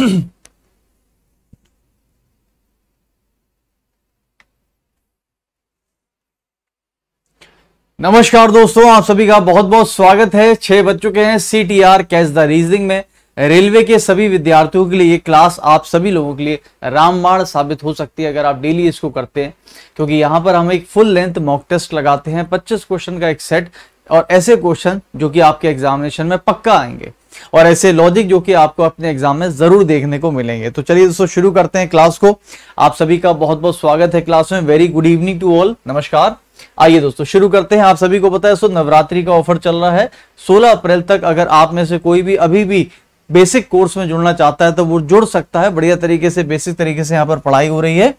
नमस्कार दोस्तों आप सभी का बहुत बहुत स्वागत है छह बज चुके हैं C T R catch the reasoning में रेलवे के सभी विद्यार्थियों के लिए ये क्लास आप सभी लोगों के लिए रामबाण साबित हो सकती है अगर आप डेली इसको करते हैं क्योंकि यहाँ पर हम एक फुल लेंथ मॉक टेस्ट लगाते हैं 25 क्वेश्चन का एक सेट और ऐसे क्वेश्चन जो कि आपके एग्जामिनेशन में पक्का आएंगे और ऐसे लॉजिक जो कि आपको अपने एग्जाम में जरूर देखने को मिलेंगे तो चलिए दोस्तों शुरू करते हैं क्लास को आप सभी का बहुत बहुत स्वागत है क्लास में very good evening to all नमस्कार आइए दोस्तों शुरू करते हैं आप सभी को पता है दोस्तों नवरात्रि का ऑफर चल रहा है 16 अप्रैल तक अगर आप में से कोई भी अभी भी बेसिक कोर्स में जुड़ना चाहता है तो वो जुड़ सकता है बढ़िया तरीके से बेसिक तरीके से यहाँ पर पढ़ाई हो रही है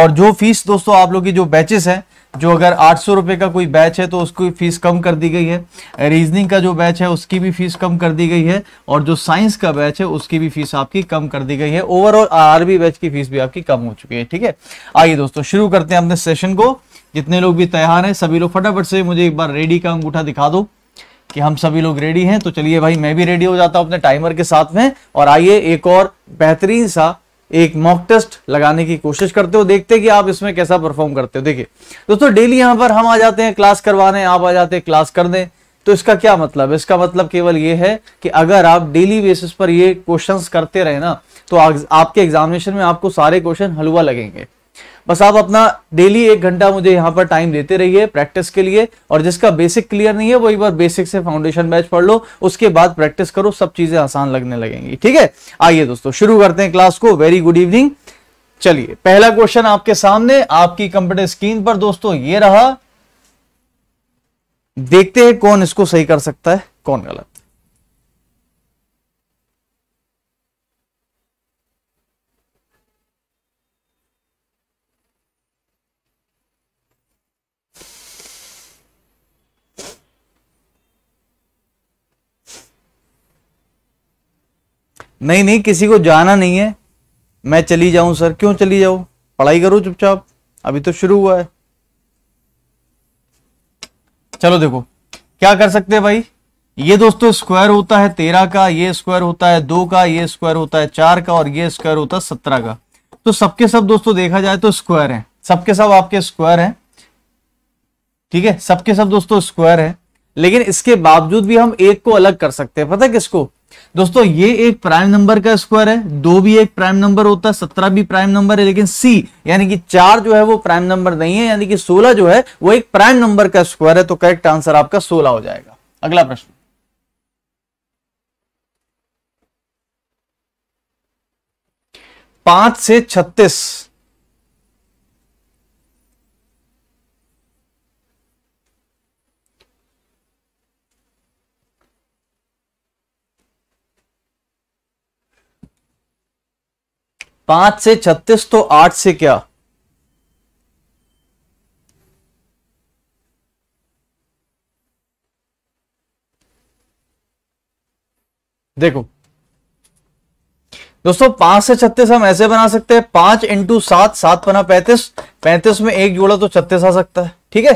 और जो फीस दोस्तों आप लोग की जो बैचेस हैं जो अगर आठ सौ रुपये का कोई बैच है तो उसकी फ़ीस कम कर दी गई है रीजनिंग का जो बैच है उसकी भी फ़ीस कम कर दी गई है और जो साइंस का बैच है उसकी भी फ़ीस आपकी कम कर दी गई है ओवरऑल आरबी बैच की फ़ीस भी आपकी कम हो चुकी है ठीक है आइए दोस्तों शुरू करते हैं अपने सेशन को जितने लोग भी तैयार हैं सभी लोग फटाफट से मुझे एक बार रेडी का अंगूठा दिखा दो कि हम सभी लोग रेडी हैं तो चलिए भाई मैं भी रेडी हो जाता हूँ अपने टाइमर के साथ में और आइए एक और बेहतरीन सा एक मॉक टेस्ट लगाने की कोशिश करते हो देखते हैं कि आप इसमें कैसा परफॉर्म करते हो देखिए दोस्तों डेली यहां पर हम आ जाते हैं क्लास करवाने आप आ जाते हैं क्लास कर दें तो इसका क्या मतलब इसका मतलब केवल ये है कि अगर आप डेली बेसिस पर ये क्वेश्चंस करते रहे ना तो आपके एग्जामिनेशन में आपको सारे क्वेश्चन हलवा लगेंगे बस आप अपना डेली एक घंटा मुझे यहाँ पर टाइम देते रहिए प्रैक्टिस के लिए और जिसका बेसिक क्लियर नहीं है वो एक बार बेसिक से फाउंडेशन बैच पढ़ लो उसके बाद प्रैक्टिस करो सब चीजें आसान लगने लगेंगी ठीक है आइए दोस्तों शुरू करते हैं क्लास को वेरी गुड इवनिंग चलिए पहला क्वेश्चन आपके सामने आपकी कंप्यूटर स्क्रीन पर दोस्तों ये रहा देखते हैं कौन इसको सही कर सकता है कौन गलत नहीं नहीं किसी को जाना नहीं है मैं चली जाऊं सर क्यों चली जाऊं पढ़ाई करो चुपचाप अभी तो शुरू हुआ है चलो देखो क्या कर सकते हैं भाई ये दोस्तों स्क्वायर होता है तेरह का ये स्क्वायर होता है दो का ये स्क्वायर होता है चार का और ये स्क्वायर होता है सत्रह का तो सबके सब दोस्तों देखा जाए तो स्क्वायर है सबके सब आपके स्क्वायर है ठीक है सबके सब दोस्तों स्क्वायर है लेकिन इसके बावजूद भी हम एक को अलग कर सकते हैं पता किसको दोस्तों ये एक प्राइम नंबर का स्क्वायर है दो भी एक प्राइम नंबर होता है सत्रह भी प्राइम नंबर है लेकिन सी यानी कि चार जो है वो प्राइम नंबर नहीं है यानी कि सोलह जो है वो एक प्राइम नंबर का स्क्वायर है तो करेक्ट आंसर आपका सोलह हो जाएगा अगला प्रश्न पांच से छत्तीस पांच से छत्तीस तो आठ से क्या देखो दोस्तों पांच से छत्तीस हम ऐसे बना सकते हैं पांच इंटू सात सात बना पैंतीस पैंतीस में एक जोड़ा तो छत्तीस आ सकता है ठीक है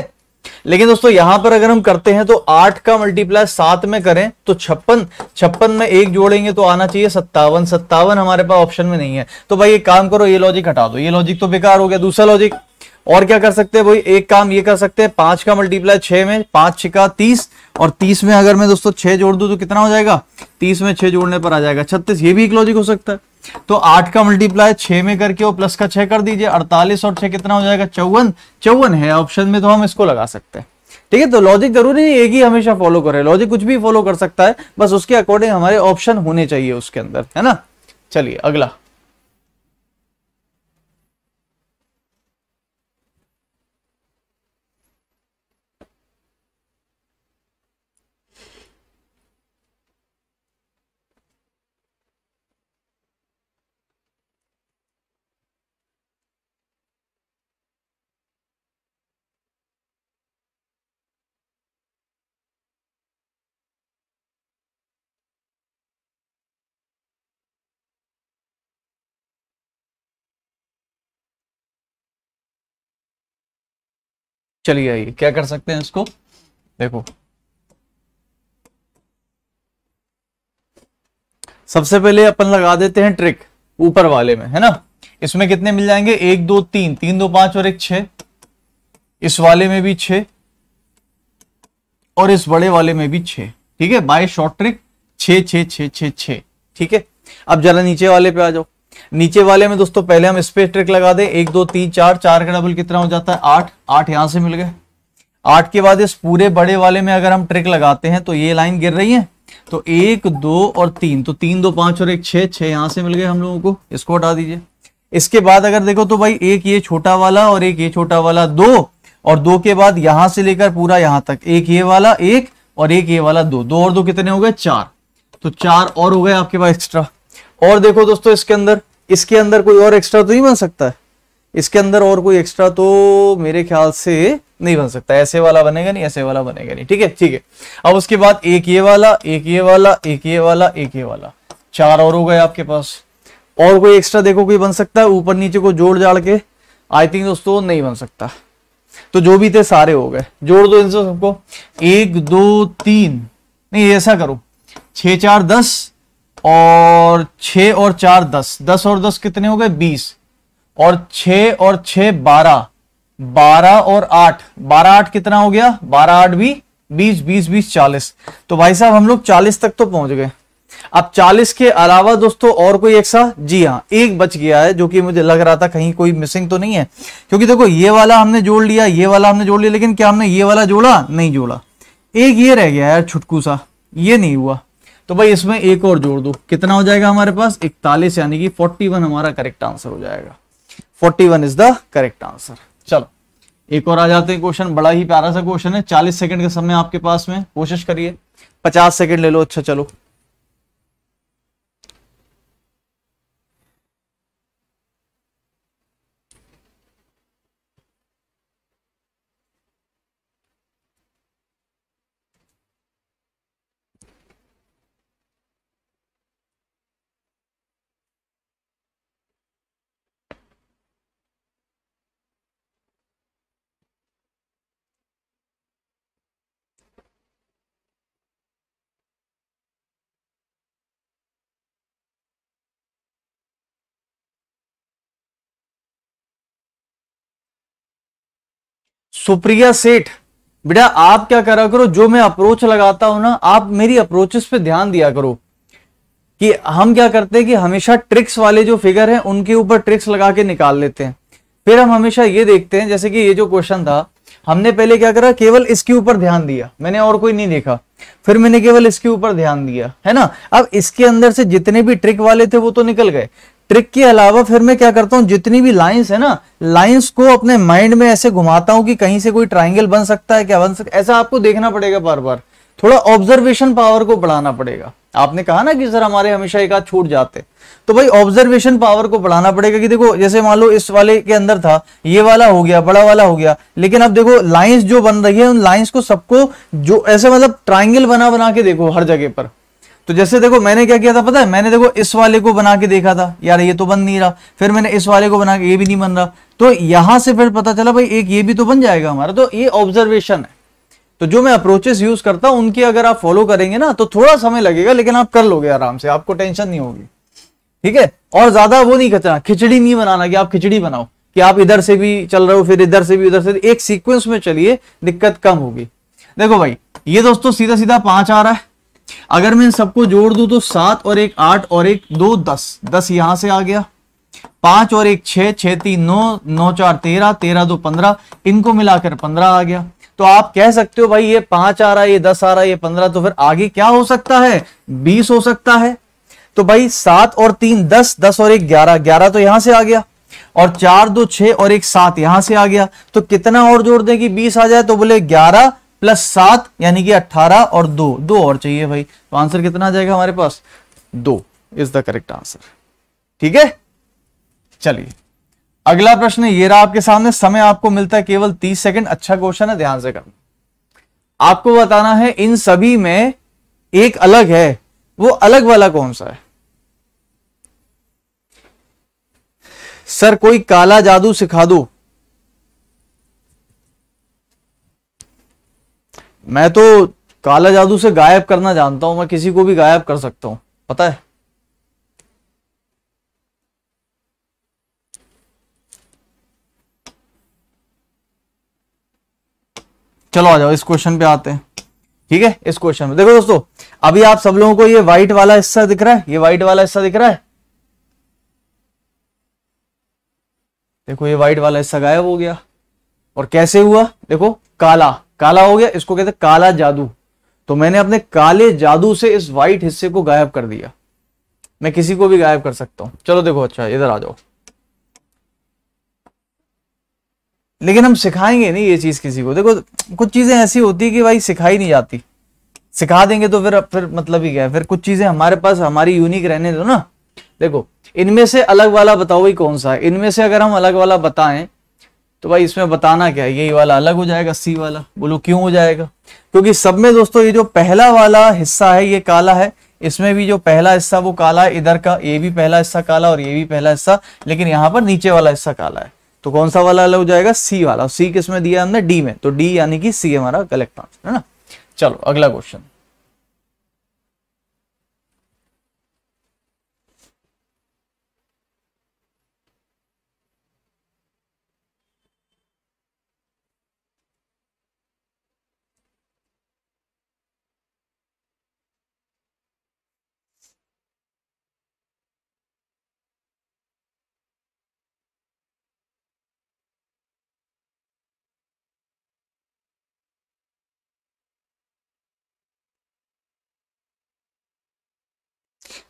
लेकिन दोस्तों यहां पर अगर हम करते हैं तो आठ का मल्टीप्लाई सात में करें तो छप्पन छप्पन में एक जोड़ेंगे तो आना चाहिए सत्तावन सत्तावन हमारे पास ऑप्शन में नहीं है तो भाई एक काम करो ये लॉजिक हटा दो ये लॉजिक तो बेकार हो गया दूसरा लॉजिक और क्या कर सकते हैं भाई एक काम ये कर सकते हैं पांच का मल्टीप्लाई छह में पांच छिका तीस और तीस में अगर मैं दोस्तों छह जोड़ दू तो कितना हो जाएगा तीस में छह जोड़ने पर आ जाएगा छत्तीस ये भी एक लॉजिक हो सकता है तो आठ का मल्टीप्लाई छह में करके वो प्लस का छह कर दीजिए अड़तालीस और छह कितना हो जाएगा चौवन चौवन है ऑप्शन में तो हम इसको लगा सकते हैं ठीक है तो लॉजिक जरूरी नहीं एक ही हमेशा फॉलो करे लॉजिक कुछ भी फॉलो कर सकता है बस उसके अकॉर्डिंग हमारे ऑप्शन होने चाहिए उसके अंदर है ना चलिए अगला चलिए आइए क्या कर सकते हैं इसको देखो सबसे पहले अपन लगा देते हैं ट्रिक ऊपर वाले में है ना इसमें कितने मिल जाएंगे एक दो तीन तीन दो पांच और एक छ इस वाले में भी छ और इस बड़े वाले में भी छ ठीक है बाय शॉर्ट ट्रिक छ ठीक है अब जरा नीचे वाले पे आ जाओ नीचे वाले में दोस्तों पहले हम स्पेस ट्रिक लगा दें एक दो तीन चार चार का डबल कितना हो जाता है आठ आठ यहां से मिल गए आठ के बाद इस पूरे बड़े वाले में अगर हम ट्रिक लगाते हैं तो ये लाइन गिर रही है तो एक दो और तीन तो तीन दो पांच और एक छह छः यहां से मिल गए हम लोगों को इसको हटा दीजिए इसके बाद अगर देखो तो भाई एक ये छोटा वाला और एक ये छोटा वाला दो और दो के बाद यहां से लेकर पूरा यहां तक एक ये वाला एक और एक ये वाला दो दो और दो कितने हो गए चार तो चार और हो गए आपके पास एक्स्ट्रा और देखो दोस्तों इसके अंदर इसके अंदर कोई और एक्स्ट्रा तो नहीं बन सकता है इसके अंदर और कोई एक्स्ट्रा तो मेरे ख्याल से नहीं बन सकता ऐसे वाला बनेगा नहीं ऐसे वाला बनेगा नहीं ठीक है ठीक है अब उसके बाद एक ये वाला एक ये वाला एक ये वाला एक ये वाला चार और हो गए आपके पास और कोई एक्स्ट्रा देखो कोई बन सकता है ऊपर नीचे को जोड़ जाड़ के आई थिंक दोस्तों नहीं बन सकता तो जो भी थे सारे हो गए जोड़ दो इनसे सबको एक दो तीन नहीं ऐसा करो छ चार दस और छ और चार दस दस और दस कितने हो गए बीस और छ और छ बारह बारह और आठ बारह आठ कितना हो गया बारह आठ भी बीस बीस बीस चालीस तो भाई साहब हम लोग चालीस तक तो पहुंच गए अब चालीस के अलावा दोस्तों और कोई एक सा जी हाँ एक बच गया है जो कि मुझे लग रहा था कहीं कोई मिसिंग तो नहीं है क्योंकि देखो ये वाला हमने जोड़ लिया ये वाला हमने जोड़ लिया लेकिन क्या हमने ये वाला जोड़ा नहीं जोड़ा एक ये रह गया यार छुटकू सा ये नहीं हुआ तो भाई इसमें एक और जोड़ दो कितना हो जाएगा हमारे पास इकतालीस यानी कि फोर्टी वन हमारा करेक्ट आंसर हो जाएगा forty one is the correct answer चलो एक और आ जाते हैं क्वेश्चन बड़ा ही प्यारा सा क्वेश्चन है चालीस सेकंड का समय आपके पास में कोशिश करिए पचास सेकंड ले लो अच्छा चलो सुप्रिया सेठ बेटा आप क्या करा करो जो मैं अप्रोच लगाता हूं ना आप मेरी अप्रोचेस पे ध्यान दिया करो कि हम क्या करते हैं कि हमेशा ट्रिक्स वाले जो फिगर हैं उनके ऊपर ट्रिक्स लगा के निकाल लेते हैं फिर हम हमेशा ये देखते हैं जैसे कि ये जो क्वेश्चन था हमने पहले क्या करा केवल इसके ऊपर ध्यान दिया मैंने और कोई नहीं देखा फिर मैंने केवल इसके ऊपर ध्यान दिया है ना अब इसके अंदर से जितने भी ट्रिक वाले थे वो तो निकल गए ट्रिक के अलावा फिर मैं क्या करता हूँ जितनी भी लाइंस है ना लाइंस को अपने माइंड में ऐसे घुमाता हूं कि कहीं से कोई ट्राइंगल बन सकता है क्या बन सकता ऐसा आपको देखना पड़ेगा बार बार थोड़ा ऑब्जर्वेशन पावर को बढ़ाना पड़ेगा आपने कहा ना कि सर हमारे हमेशा एक हाथ छूट जाते तो भाई ऑब्जर्वेशन पावर को बढ़ाना पड़ेगा कि देखो जैसे मान लो इस वाले के अंदर था ये वाला हो गया बड़ा वाला हो गया लेकिन अब देखो लाइंस जो बन रही है उन लाइंस को सबको जो ऐसे मतलब ट्राइंगल बना बना के देखो हर जगह पर तो जैसे देखो मैंने क्या किया था पता है मैंने देखो इस वाले को बना के देखा था यार ये तो बन नहीं रहा फिर मैंने इस वाले को बना के ये भी नहीं बन रहा तो यहां से फिर पता चला भाई एक ये भी तो बन जाएगा हमारा तो ये ऑब्जर्वेशन है तो जो मैं अप्रोचेस यूज करता हूं उनकी अगर आप फॉलो करेंगे ना तो थोड़ा समय लगेगा लेकिन आप कर लोगे आराम से आपको टेंशन नहीं होगी ठीक है और ज्यादा वो नहीं करना खिचड़ी नहीं बनाना कि आप खिचड़ी बनाओ कि आप इधर से भी चल रहे हो फिर इधर से भी उधर से एक सीक्वेंस में चलिए दिक्कत कम होगी देखो भाई ये दोस्तों सीधा सीधा पांच आ रहा है अगर मैं इन सबको जोड़ दू तो सात और एक आठ और एक दो दस दस यहां से आ गया पांच और एक छह छह तीन नौ नौ चार तेरह तेरह दो पंद्रह इनको मिलाकर पंद्रह आ गया तो आप कह सकते हो भाई ये पांच आ रहा है ये दस आ रहा है ये पंद्रह तो फिर आगे क्या हो सकता है बीस हो सकता है तो भाई सात और तीन दस दस और एक ग्यारह ग्यारह तो यहां से आ गया और चार दो छह और एक सात यहां से आ गया तो कितना और जोड़ दें कि बीस आ जाए तो बोले ग्यारह प्लस सात यानी कि अट्ठारह और दो दो और चाहिए भाई तो आंसर कितना आ जाएगा हमारे पास दो इज द करेक्ट आंसर ठीक है चलिए अगला प्रश्न ये रहा आपके सामने समय आपको मिलता है केवल तीस सेकंड अच्छा क्वेश्चन है ध्यान से करना आपको बताना है इन सभी में एक अलग है वो अलग वाला कौन सा है सर कोई काला जादू सिखा दो मैं तो काला जादू से गायब करना जानता हूं मैं किसी को भी गायब कर सकता हूं पता है चलो आ जाओ इस क्वेश्चन पे आते हैं ठीक है इस क्वेश्चन में देखो दोस्तों अभी आप सब लोगों को ये व्हाइट वाला हिस्सा दिख रहा है ये व्हाइट वाला हिस्सा दिख रहा है देखो ये व्हाइट वाला हिस्सा गायब हो गया और कैसे हुआ देखो काला काला हो गया इसको कहते काला जादू तो मैंने अपने काले जादू से इस व्हाइट हिस्से को गायब कर दिया मैं किसी को भी गायब कर सकता हूं चलो देखो अच्छा इधर आ जाओ लेकिन हम सिखाएंगे नहीं ये चीज किसी को देखो कुछ चीजें ऐसी होती है कि भाई सिखाई नहीं जाती सिखा देंगे तो फिर फिर मतलब ही क्या है फिर कुछ चीजें हमारे पास हमारी यूनिक रहने दो ना देखो इनमें से अलग वाला बताओ भाई कौन सा है इनमें से अगर हम अलग वाला बताएं तो भाई इसमें बताना क्या है यही वाला अलग हो जाएगा सी वाला बोलो क्यों हो जाएगा क्योंकि सब में दोस्तों ये जो पहला वाला हिस्सा है ये काला है इसमें भी जो पहला हिस्सा वो काला है इधर का ये भी पहला हिस्सा काला और ये भी पहला हिस्सा लेकिन यहाँ पर नीचे वाला हिस्सा काला है तो कौन सा वाला अलग हो जाएगा सी वाला सी किस में दिया हमने डी में तो डी यानी कि सी हमारा कलेक्ट आंसर है ना चलो अगला क्वेश्चन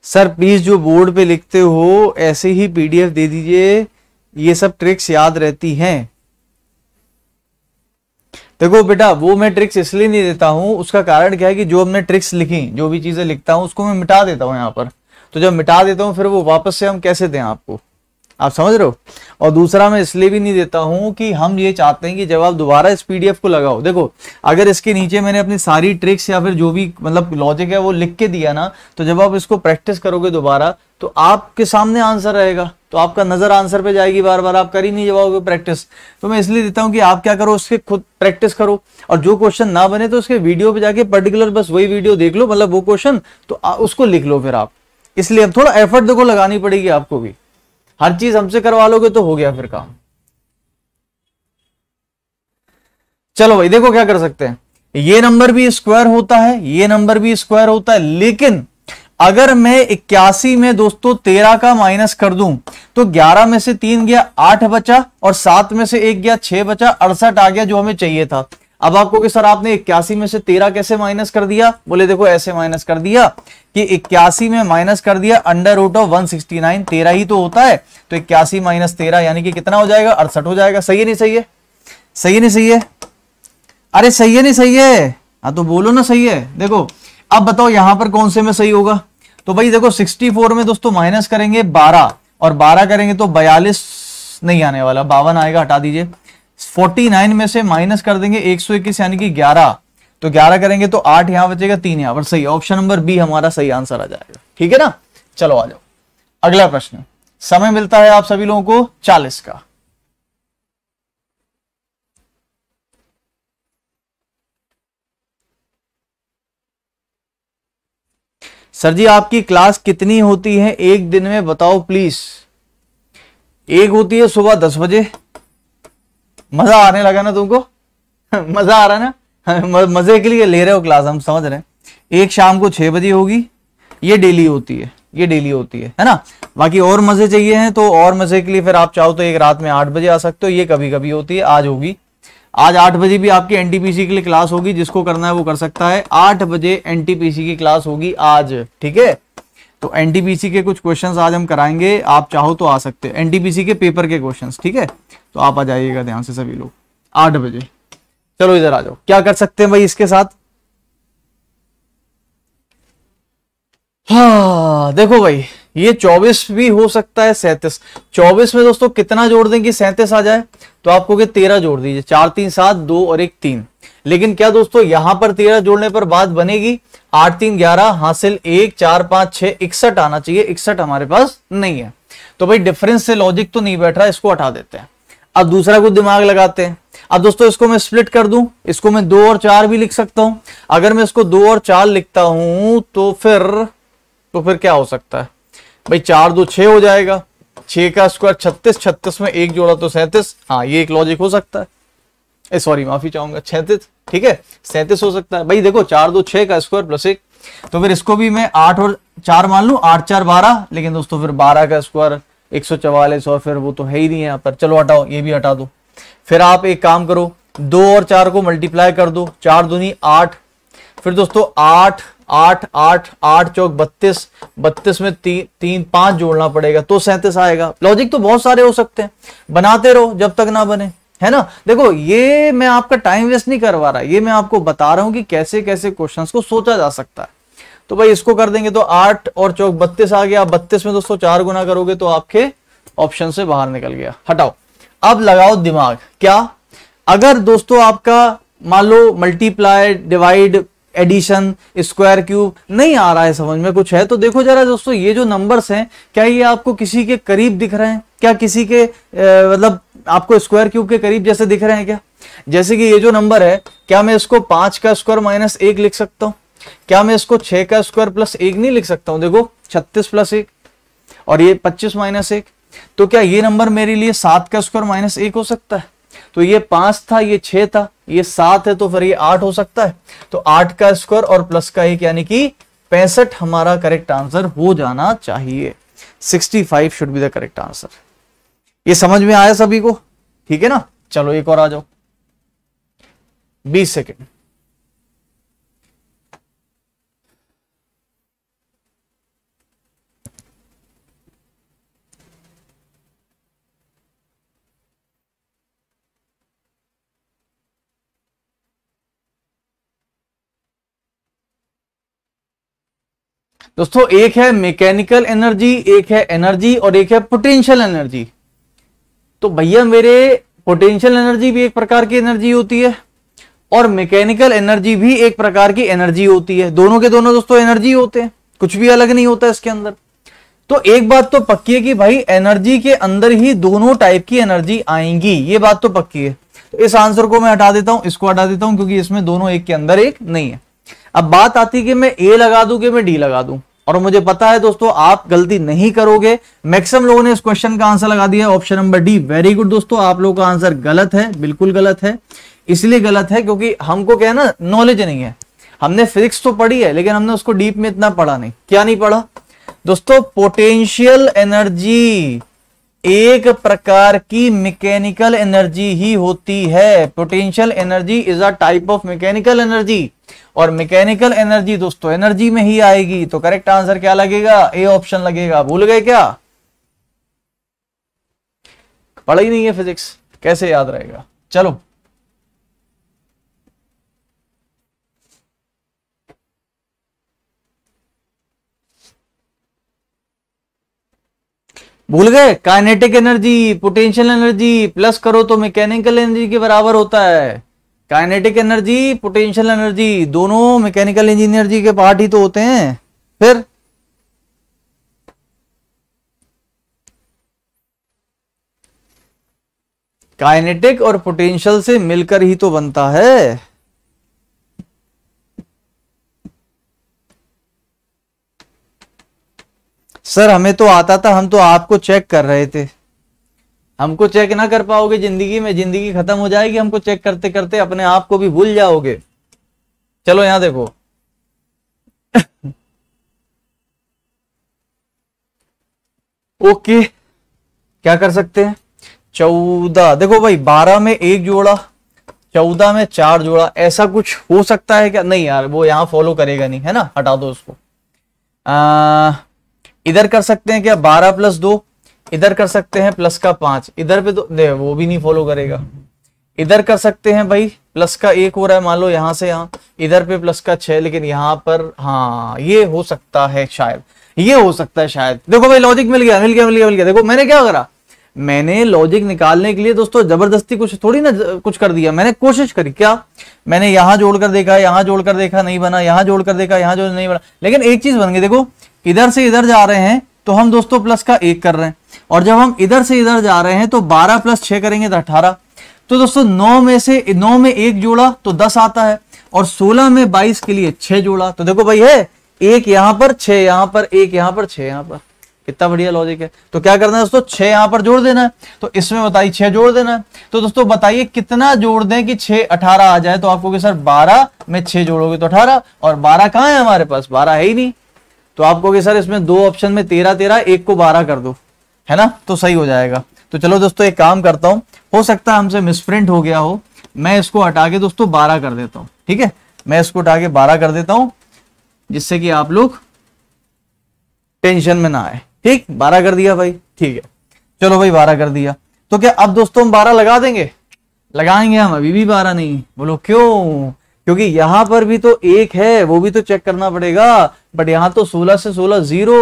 सर प्लीज़ जो बोर्ड पे लिखते हो ऐसे ही पीडीएफ दे दीजिए ये सब ट्रिक्स याद रहती हैं देखो बेटा वो मैं ट्रिक्स इसलिए नहीं देता हूं उसका कारण क्या है कि जो हमने ट्रिक्स लिखी जो भी चीज़ें लिखता हूं उसको मैं मिटा देता हूं यहां पर तो जब मिटा देता हूं फिर वो वापस से हम कैसे दें आपको आप समझ रहे हो और दूसरा मैं इसलिए भी नहीं देता हूं कि हम ये चाहते हैं कि जब आप दोबारा इस पीडीएफ को लगाओ देखो अगर इसके नीचे मैंने अपनी सारी ट्रिक्स या फिर जो भी मतलब लॉजिक है वो लिख के दिया ना तो जब आप इसको प्रैक्टिस करोगे दोबारा तो आपके सामने आंसर रहेगा तो आपका नजर आंसर पे जाएगी बार बार आप कर ही नहीं जवाओगे प्रैक्टिस तो मैं इसलिए देता हूं कि आप क्या करो उसके खुद प्रैक्टिस करो और जो क्वेश्चन ना बने तो उसके वीडियो पे जाके पर्टिकुलर बस वही वीडियो देख लो मतलब वो क्वेश्चन तो उसको लिख लो फिर आप इसलिए अब थोड़ा एफर्ट देखो लगानी पड़ेगी आपको भी हर चीज हमसे करवा लोगे तो हो गया फिर काम चलो भाई देखो क्या कर सकते हैं ये नंबर भी स्क्वायर होता है ये नंबर भी स्क्वायर होता है लेकिन अगर मैं इक्यासी में दोस्तों तेरह का माइनस कर दूं तो ग्यारह में से तीन गया आठ बचा और सात में से एक गया छह बचा अड़सठ आ गया जो हमें चाहिए था अब आपको कि सर आपने इक्यासी में से तेरह कैसे माइनस कर दिया बोले देखो ऐसे माइनस कर दिया कि इक्यासी में माइनस कर दिया under root of one sixty nine तेरह ही तो होता है तो इक्यासी माइनस तेरह यानी कि कितना हो जाएगा अड़सठ हो जाएगा सही है नहीं सही है सही है नहीं सही है अरे सही है नहीं सही है हाँ तो बोलो ना सही है देखो अब बताओ यहां पर कौन से में सही होगा तो भाई देखो 64 में दोस्तों माइनस करेंगे बारह और बारह करेंगे तो बयालीस नहीं आने वाला बावन आएगा हटा दीजिए 49 में से माइनस कर देंगे 121 यानी कि 11 तो ग्यारह करेंगे तो आठ यहां बचेगा तीन यहां पर सही ऑप्शन नंबर बी हमारा सही आंसर आ जाएगा ठीक है ना चलो आ जाओ अगला प्रश्न समय मिलता है आप सभी लोगों को चालीस का सर जी आपकी क्लास कितनी होती है एक दिन में बताओ प्लीज एक होती है सुबह दस बजे मजा आने लगा ना तुमको मजा आ रहा है ना मजे के लिए ले रहे हो क्लास हम समझ रहे हैं एक शाम को छह बजे होगी ये डेली होती है ये डेली होती है है ना बाकी और मजे चाहिए हैं तो और मजे के लिए फिर आप चाहो तो एक रात में आठ बजे आ सकते हो ये कभी कभी होती है आज होगी आज आठ बजे भी आपकी एनटीपीसी के लिए क्लास होगी जिसको करना है वो कर सकता है आठ बजे एनटीपीसी की क्लास होगी आज ठीक है तो एनटीपीसी के कुछ क्वेश्चंस आज हम कराएंगे आप चाहो तो आ सकते हो एनटीपीसी के पेपर के क्वेश्चंस ठीक है तो आप आ जाइएगा ध्यान से सभी लोग आठ बजे चलो इधर आ जाओ क्या कर सकते हैं भाई इसके साथ हाँ देखो भाई ये चौबीस भी हो सकता है सैंतीस चौबीस में दोस्तों कितना जोड़ देंगे सैंतीस आ जाए तो आपको के तेरह जोड़ दीजिए चार तीन सात दो और एक तीन लेकिन क्या दोस्तों यहां पर तेरह जोड़ने पर बात बनेगी आठ तीन ग्यारह हासिल एक चार पांच छह इकसठ आना चाहिए इकसठ हमारे पास नहीं है तो भाई डिफरेंस से लॉजिक तो नहीं बैठ रहा इसको हटा देते हैं अब दूसरा कुछ दिमाग लगाते हैं अब दोस्तों इसको मैं स्प्लिट कर दूं इसको मैं दो और चार भी लिख सकता हूं अगर मैं इसको दो और चार लिखता हूं तो फिर तो फिर क्या हो सकता है भाई चार दो छ हो जाएगा छ का स्क्वायर छत्तीस छत्तीस में एक जोड़ा तो सैंतीस हाँ ये एक लॉजिक हो सकता है सॉरी माफी चाहूंगा छैतीस ठीक है सैंतीस हो सकता है भाई देखो चार दो छः का स्क्वायर प्लस एक तो फिर इसको भी मैं आठ और चार मान लू आठ चार बारह लेकिन दोस्तों फिर बारह का स्क्वायर एक सौ चवालीस और फिर वो तो है ही नहीं यहाँ पर चलो हटाओ ये भी हटा दो फिर आप एक काम करो दो और चार को मल्टीप्लाई कर दो चार दूनी आठ फिर दोस्तों आठ आठ आठ आठ चौक बत्तीस बत्तीस में ती, तीन पांच जोड़ना पड़ेगा तो सैंतीस आएगा लॉजिक तो बहुत सारे हो सकते हैं बनाते रहो जब तक ना बने है ना देखो ये मैं आपका टाइम वेस्ट नहीं करवा रहा ये मैं आपको बता रहा हूं कि कैसे कैसे क्वेश्चंस को सोचा जा सकता है तो भाई इसको कर देंगे तो आठ और चौक बत्तीस आ गया बत्तीस में दोस्तों चार गुना करोगे तो आपके ऑप्शन से बाहर निकल गया हटाओ अब लगाओ दिमाग क्या अगर दोस्तों आपका मान लो multiply divide addition square cube नहीं आ रहा है समझ में कुछ है तो देखो जरा दोस्तों ये जो नंबर्स हैं क्या ये आपको किसी के करीब दिख रहे हैं क्या किसी के मतलब आपको स्क्वायर क्यूब के करीब जैसे दिख रहे हैं क्या जैसे कि ये जो नंबर है क्या मैं इसको पांच का स्क्वायर माइनस एक लिख सकता हूं क्या मैं इसको छह का स्क्वायर प्लस एक नहीं लिख सकता हूं देखो छत्तीस प्लस एक और ये पच्चीस माइनस एक तो क्या ये नंबर मेरे लिए सात का स्क्वायर माइनस एक हो सकता है तो ये पांच था ये छह था ये सात है तो फिर ये आठ हो सकता है तो आठ का स्क्वायर और प्लस का एक यानी कि पैंसठ हमारा करेक्ट आंसर हो जाना चाहिए sixty five should be the correct answer ये समझ में आया सभी को ठीक है ना चलो एक और आ जाओ बीस सेकेंड दोस्तों एक है मैकेनिकल एनर्जी एक है एनर्जी और एक है पोटेंशियल एनर्जी तो भैया मेरे पोटेंशियल एनर्जी भी एक प्रकार की एनर्जी होती है और मैकेनिकल एनर्जी भी एक प्रकार की एनर्जी होती है दोनों के दोनों दोस्तों एनर्जी होते हैं कुछ भी अलग नहीं होता इसके अंदर तो एक बात तो पक्की है कि भाई एनर्जी के अंदर ही दोनों टाइप की एनर्जी आएंगी ये बात तो पक्की है तो इस आंसर को मैं हटा देता हूं इसको हटा देता हूं क्योंकि इसमें दोनों एक के अंदर एक नहीं है अब बात आती है कि मैं ए लगा दूं कि मैं डी लगा दूं और मुझे पता है दोस्तों आप गलती नहीं करोगे मैक्सिमम लोगों ने इस क्वेश्चन का आंसर लगा दिया option number D very good दोस्तों आप लोगों का आंसर गलत है बिल्कुल गलत है इसलिए गलत है क्योंकि हमको क्या है ना नॉलेज नहीं है हमने फिजिक्स तो पढ़ी है लेकिन हमने उसको डीप में इतना पढ़ा नहीं क्या नहीं पढ़ा दोस्तों पोटेंशियल एनर्जी एक प्रकार की मैकेनिकल एनर्जी ही होती है potential energy is a type of mechanical energy और मैकेनिकल एनर्जी दोस्तों एनर्जी में ही आएगी तो करेक्ट आंसर क्या लगेगा ए ऑप्शन लगेगा भूल गए क्या पढ़ा ही नहीं है फिजिक्स कैसे याद रहेगा चलो भूल गए kinetic energy potential energy plus करो तो मैकेनिकल एनर्जी के बराबर होता है काइनेटिक एनर्जी पोटेंशियल एनर्जी दोनों मैकेनिकल इंजीनियर जी के पार्ट ही तो होते हैं फिर काइनेटिक और पोटेंशियल से मिलकर ही तो बनता है सर हमें तो आता था हम तो आपको चेक कर रहे थे हमको चेक ना कर पाओगे जिंदगी में जिंदगी खत्म हो जाएगी हमको चेक करते करते अपने आप को भी भूल जाओगे चलो यहां देखो ओके क्या कर सकते हैं चौदह देखो भाई बारह में एक जोड़ा चौदह में चार जोड़ा ऐसा कुछ हो सकता है क्या नहीं यार वो यहाँ फॉलो करेगा नहीं है ना हटा दो उसको इधर कर सकते हैं क्या बारह प्लस दो इधर कर सकते हैं प्लस का पांच इधर पे तो दे वो भी नहीं फॉलो करेगा इधर कर सकते हैं भाई प्लस का एक हो रहा है मान लो यहां से यहां इधर पे प्लस का छह लेकिन यहां पर हाँ ये हो सकता है शायद ये हो सकता है शायद देखो भाई लॉजिक मिल गया मिल गया मिल गया मिल गया देखो मैंने क्या करा मैंने लॉजिक निकालने के लिए दोस्तों जबरदस्ती कुछ थोड़ी ना कुछ कर दिया मैंने कोशिश करी क्या मैंने यहां जोड़कर देखा यहां जोड़कर देखा नहीं बना यहां जोड़कर देखा यहां जोड़ नहीं बना लेकिन एक चीज बन गई देखो इधर से इधर जा रहे हैं तो हम दोस्तों प्लस का एक कर रहे हैं और जब हम इधर से इधर जा रहे हैं तो बारह प्लस छह करेंगे तो अठारह तो दोस्तों नौ में से नौ में एक जोड़ा तो दस आता है और सोलह में बाईस के लिए छह जोड़ा तो देखो भाई है एक यहां पर छह यहां पर एक यहां पर छह यहां पर कितना बढ़िया लॉजिक है तो क्या करना है दोस्तों छह यहां पर जोड़ देना है तो इसमें बताइए छह जोड़ देना है तो दोस्तों बताइए कितना जोड़ दें कि छह अठारह आ जाए तो आपको सर बारह में छह जोड़ोगे तो अठारह और बारह कहां है हमारे पास बारह है ही नहीं तो आपको सर इसमें दो ऑप्शन में तेरह तेरह एक को बारह कर दो है ना तो सही हो जाएगा तो चलो दोस्तों एक काम करता हूं हो सकता है हमसे मिसप्रिंट हो गया हो मैं इसको हटा के दोस्तों बारह कर देता हूं ठीक है मैं इसको हटा के बारह कर देता हूं जिससे कि आप लोग टेंशन में ना आए ठीक बारह कर दिया भाई ठीक है चलो भाई बारह कर दिया तो क्या अब दोस्तों हम बारह लगा देंगे लगाएंगे हम अभी भी बारह नहीं बोलो क्यों क्योंकि यहां पर भी तो एक है वो भी तो चेक करना पड़ेगा बट यहां तो सोलह से सोलह जीरो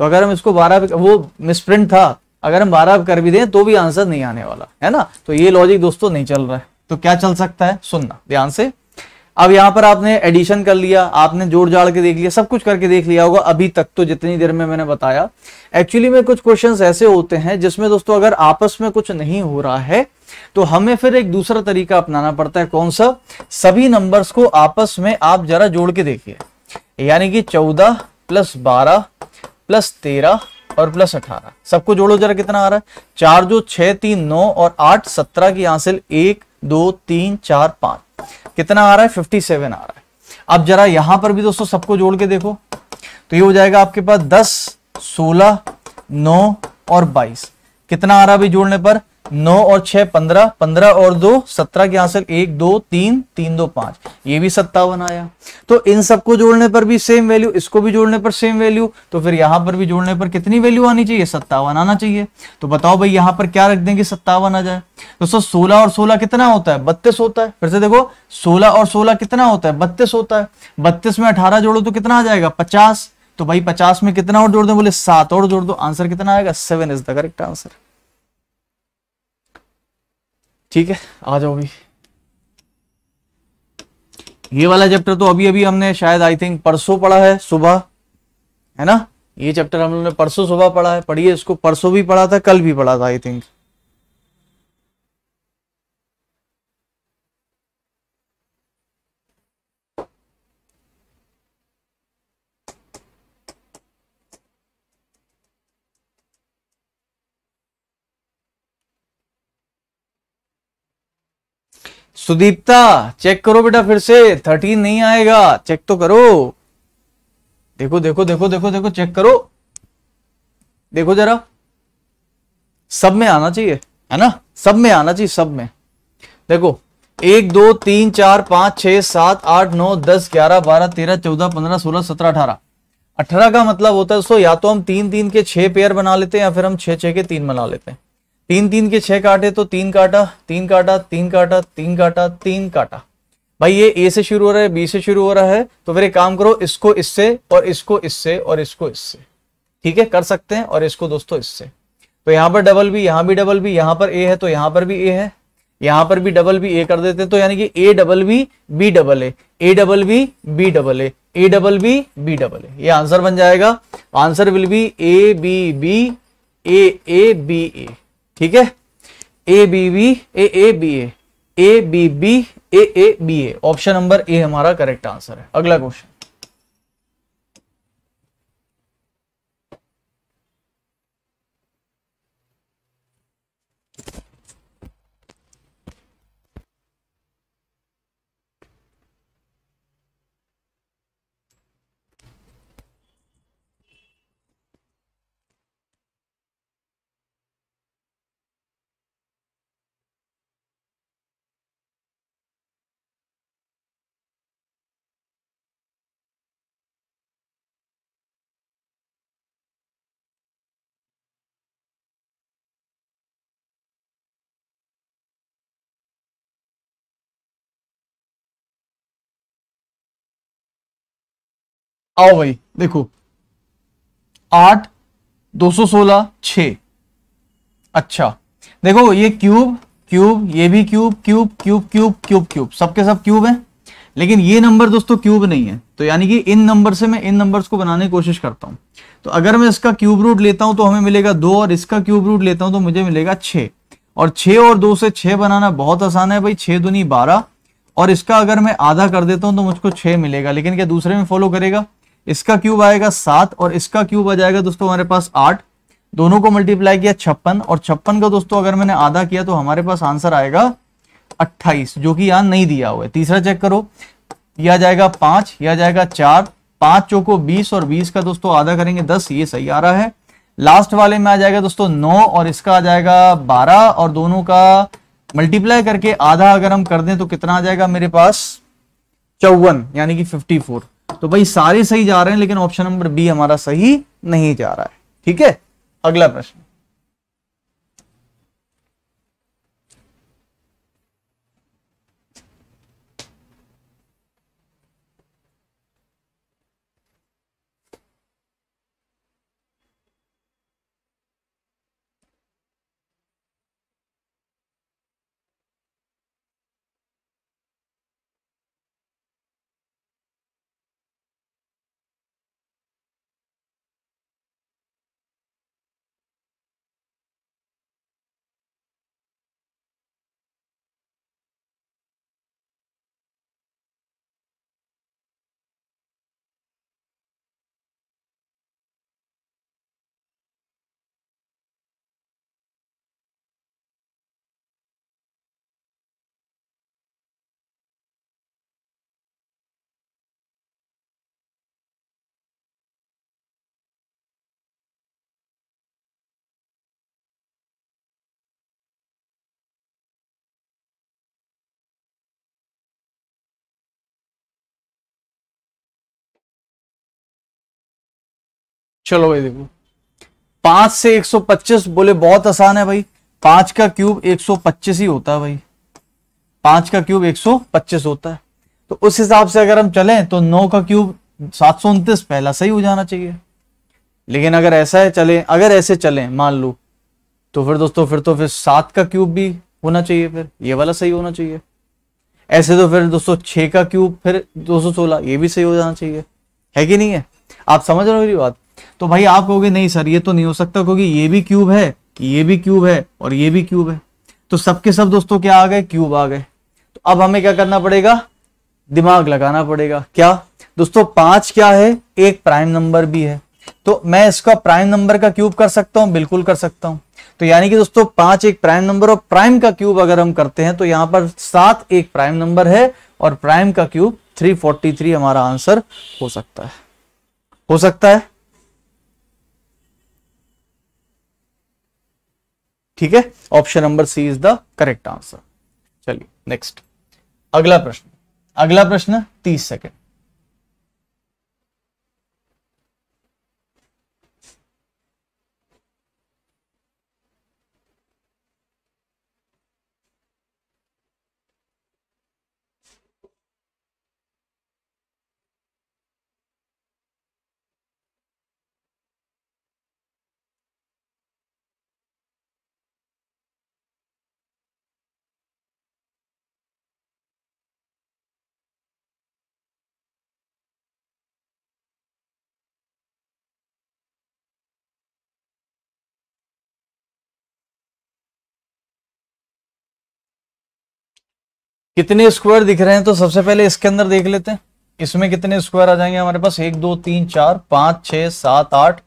तो अगर हम इसको बारह वो मिसप्रिंट था अगर हम बारह कर भी दें तो भी आंसर नहीं आने वाला है ना तो ये लॉजिक दोस्तों नहीं चल रहा है तो क्या चल सकता है सुनना ध्यान से अब यहां पर आपने एडिशन कर लिया आपने जोड़ जाड़ के देख लिया सब कुछ करके देख लिया होगा अभी तक तो जितनी देर में मैंने बताया एक्चुअली में कुछ क्वेश्चंस ऐसे होते हैं जिसमें दोस्तों अगर आपस में कुछ नहीं हो रहा है तो हमें फिर एक दूसरा तरीका अपनाना पड़ता है कौन सा सभी नंबर्स को आपस में आप जरा जोड़ के देखिए यानी कि चौदह प्लस बारह प्लस तेरह और प्लस अठारह सबको जोड़ो जरा कितना आ रहा है चार जो छह तीन नौ और आठ सत्रह की आंसिल एक दो तीन चार पांच कितना आ रहा है फिफ्टी सेवन आ रहा है अब जरा यहां पर भी दोस्तों सबको जोड़ के देखो तो ये हो जाएगा आपके पास दस सोलह नौ और बाईस कितना आ रहा है अभी जोड़ने पर नौ और छह पंद्रह पंद्रह और दो सत्रह के आंसर एक दो तीन तीन दो पांच ये भी सत्तावन आया तो इन सबको जोड़ने पर भी सेम वैल्यू इसको भी जोड़ने पर सेम वैल्यू तो फिर यहां पर भी जोड़ने पर कितनी वैल्यू आनी चाहिए सत्तावन आना चाहिए तो बताओ भाई यहां पर क्या रख देंगे सत्तावन आ जाए दोस्तों सोलह और सोलह कितना होता है बत्तीस होता है फिर से देखो सोलह और सोलह कितना होता है बत्तीस होता है बत्तीस में अठारह जोड़ो तो कितना आ जाएगा पचास तो भाई पचास में कितना और जोड़ दो बोले सात और जोड़ दो आंसर कितना आएगा seven is the correct answer ठीक है आ जाओ अभी ये वाला चैप्टर तो अभी अभी हमने शायद आई थिंक परसों पढ़ा है सुबह है ना ये चैप्टर हम लोगों ने परसों सुबह पढ़ा है पढ़िए इसको परसों भी पढ़ा था कल भी पढ़ा था आई थिंक सुदीप्ता चेक करो बेटा फिर से थर्टीन नहीं आएगा चेक तो करो देखो देखो देखो देखो देखो चेक करो देखो जरा सब में आना चाहिए है ना सब में आना चाहिए सब में देखो एक दो तीन चार पांच छह सात आठ नौ दस ग्यारह बारह तेरह चौदह पंद्रह सोलह सत्रह अठारह अठारह का मतलब होता है दोस्तों या तो हम तीन तीन के छह पेयर बना लेते हैं या फिर हम छह छह के तीन बना लेते हैं तीन तीन के छह काटे तो तीन काटा तीन काटा तीन काटा तीन काटा तीन काटा भाई ये ए से शुरू हो रहा है बी से शुरू हो रहा है तो फिर एक काम करो इसको इससे और इसको इससे और इसको इससे ठीक है कर सकते हैं और इसको दोस्तों इससे तो यहां पर डबल भी यहां भी डबल बी यहां पर ए है तो यहां पर भी ए है यहां पर भी डबल बी ए कर देते हैं तो यानी कि A double B B double A A double B B double A A double B B double A ये आंसर बन जाएगा answer will be A B B A A B A ठीक है A B B A A B A A B B A A B A option number A हमारा correct answer है अगला question आओ भाई देखो आठ दो सौ सोलह छ अच्छा देखो ये क्यूब क्यूब ये भी cube cube cube cube cube cube सबके सब क्यूब है लेकिन ये नंबर दोस्तों क्यूब नहीं है तो यानी कि इन नंबर से मैं इन नंबर्स को बनाने की कोशिश करता हूं तो अगर मैं इसका क्यूब रूट लेता हूं तो हमें मिलेगा दो और इसका क्यूब रूट लेता हूं तो मुझे मिलेगा छ और छ और दो से छ बनाना बहुत आसान है भाई छह दुनी बारह और इसका अगर मैं आधा कर देता हूं तो मुझको छह मिलेगा लेकिन क्या दूसरे में फॉलो करेगा इसका क्यूब आएगा सात और इसका क्यूब आ जाएगा दोस्तों हमारे पास आठ दोनों को मल्टीप्लाई किया छप्पन और छप्पन का दोस्तों अगर मैंने आधा किया तो हमारे पास आंसर आएगा अट्ठाईस जो कि यहां नहीं दिया हुआ है तीसरा चेक करो यह जाएगा पांच यह जाएगा चार पांच चौको बीस और बीस का दोस्तों आधा करेंगे दस ये सही आ रहा है लास्ट वाले में आ जाएगा दोस्तों नौ और इसका आ जाएगा बारह और दोनों का मल्टीप्लाई करके आधा अगर हम कर दें तो कितना आ जाएगा मेरे पास चौवन यानी कि फिफ्टी फोर तो भाई सारे सही जा रहे हैं लेकिन ऑप्शन नंबर बी हमारा सही नहीं जा रहा है ठीक है अगला प्रश्न चलो भाई देखो पांच से 125 बोले बहुत आसान है भाई पांच का क्यूब 125 ही होता है भाई पांच का क्यूब 125 होता है तो उस हिसाब से अगर हम चलें तो नौ का क्यूब सात पहला सही हो जाना चाहिए लेकिन अगर ऐसा है चले अगर ऐसे चले मान लो तो फिर दोस्तों फिर तो फिर सात का क्यूब भी होना चाहिए फिर ये वाला सही होना चाहिए ऐसे तो फिर दोस्तों छह का क्यूब फिर दो सौ सोलह ये भी सही हो जाना चाहिए है कि नहीं है आप समझ रहे हो मेरी बात तो भाई आप कहोगे नहीं सर ये तो नहीं हो सकता क्योंकि ये भी क्यूब है ये भी क्यूब है और ये भी क्यूब है तो सबके सब दोस्तों क्या आ गए क्यूब आ गए तो अब हमें क्या करना पड़ेगा दिमाग लगाना पड़ेगा क्या दोस्तों पांच क्या है एक प्राइम नंबर भी है तो मैं इसका प्राइम नंबर का क्यूब कर सकता हूं बिल्कुल कर सकता हूं तो यानी कि दोस्तों पांच एक प्राइम नंबर और प्राइम का क्यूब अगर हम करते हैं तो यहां पर सात एक प्राइम नंबर है और प्राइम का क्यूब 343 हमारा आंसर हो सकता है हो सकता है ठीक है option number C is the correct answer चलिए नेक्स्ट अगला प्रश्न अगला प्रश्न तीस सेकेंड कितने स्क्वायर दिख रहे हैं तो सबसे पहले इसके अंदर देख लेते हैं इसमें कितने स्क्वायर आ जाएंगे हमारे पास एक दो तीन चार पांच छह सात आठ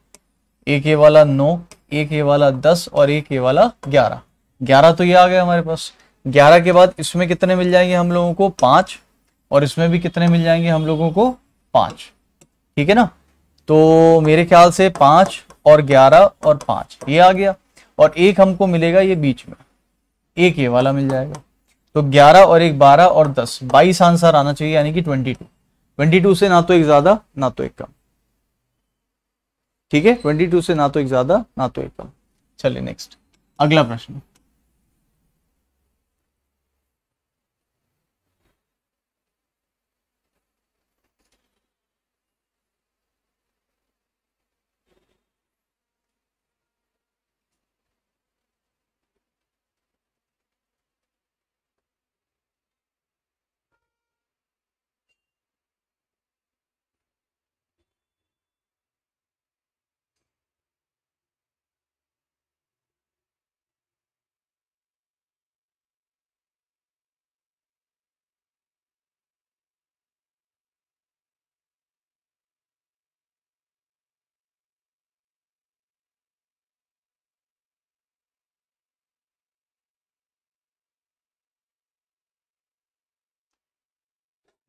एक ये वाला नौ एक ये वाला दस और एक ये वाला ग्यारह ग्यारह तो ये आ गया हमारे पास ग्यारह के बाद इसमें कितने मिल जाएंगे हम लोगों को पांच और इसमें भी कितने मिल जाएंगे हम लोगों को पांच ठीक है ना तो मेरे ख्याल से पांच और ग्यारह और पांच ये आ गया और एक हमको मिलेगा ये बीच में एक ये वाला मिल जाएगा तो 11 और एक 12 और 10 22 आंसर आना चाहिए यानी कि 22 22 से ना तो एक ज्यादा ना तो एक कम ठीक है 22 से ना तो एक ज्यादा ना तो एक कम चलिए नेक्स्ट अगला प्रश्न